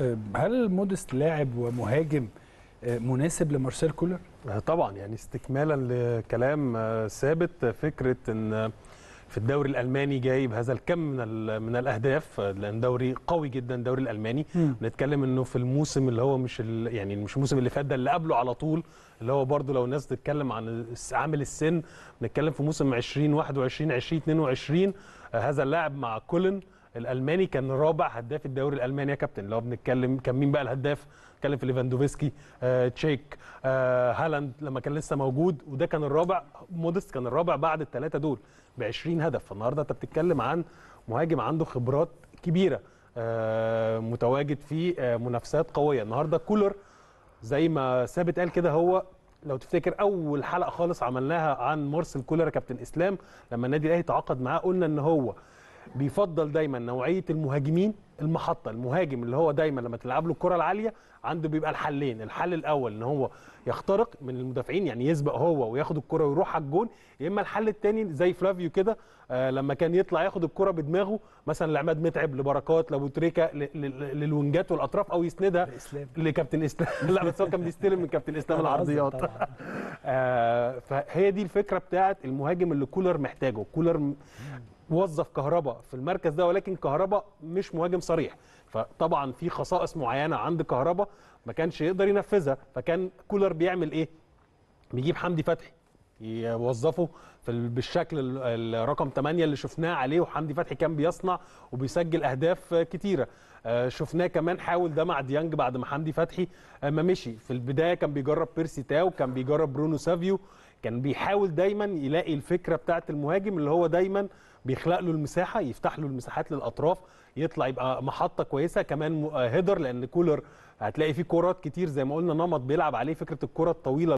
آه، هل موديست لاعب ومهاجم آه، مناسب لمارسيل كولر؟ آه، طبعا يعني استكمالا لكلام ثابت فكره ان في الدوري الالماني جايب هذا الكم من من الاهداف لان دوري قوي جدا الدوري الالماني نتكلم انه في الموسم اللي هو مش يعني مش الموسم اللي فات ده اللي قبله على طول اللي هو برضه لو الناس تتكلم عن عامل السن نتكلم في موسم 2021 2022 هذا اللاعب مع كولن الالماني كان رابع هداف الدوري الالماني يا كابتن لو بنتكلم كان مين بقى الهداف نتكلم في ليفاندوفسكي آه، تشيك آه، هالاند لما كان لسه موجود وده كان الرابع مودست كان الرابع بعد الثلاثه دول ب 20 هدف فالنهارده انت بتتكلم عن مهاجم عنده خبرات كبيره آه، متواجد في آه، منافسات قويه النهارده كولر زي ما ثابت قال كده هو لو تفتكر اول حلقه خالص عملناها عن مارسل كولر كابتن اسلام لما النادي الاهلي تعاقد معاه قلنا ان هو بيفضل دايما نوعيه المهاجمين المحطه المهاجم اللي هو دايما لما تلعب له الكره العاليه عنده بيبقى الحلين الحل الاول ان هو يخترق من المدافعين يعني يسبق هو وياخد الكره ويروح على الجون يا اما الحل الثاني زي فلافيو كده آه، لما كان يطلع ياخد الكره بدماغه مثلا لعماد متعب لبركات لابوتريكا للونجات والاطراف او يسندها لكابتن اسلام لا بس هو كان بيستلم من كابتن اسلام العرضيات آه، فهي دي الفكره بتاعت المهاجم اللي كولر محتاجه كولر وظف كهربا في المركز ده ولكن كهربا مش مهاجم صريح فطبعا في خصائص معينه عند كهربا ما كانش يقدر ينفذها فكان كولر بيعمل ايه بيجيب حمدي فتحي يوظفه في بالشكل الرقم 8 اللي شفناه عليه وحمدي فتحي كان بيصنع وبيسجل اهداف كتيره آه، شفناه كمان حاول ده مع ديانج بعد ما حمدي فتحي آه، ما مشي في البدايه كان بيجرب بيرسي تاو كان بيجرب برونو سافيو كان بيحاول دايما يلاقي الفكره بتاعه المهاجم اللي هو دايما بيخلق له المساحه يفتح له المساحات للاطراف يطلع يبقى محطه كويسه كمان آه، هيدر لان كولر هتلاقي فيه كرات كتير زي ما قلنا نمط بيلعب عليه فكره الكره الطويله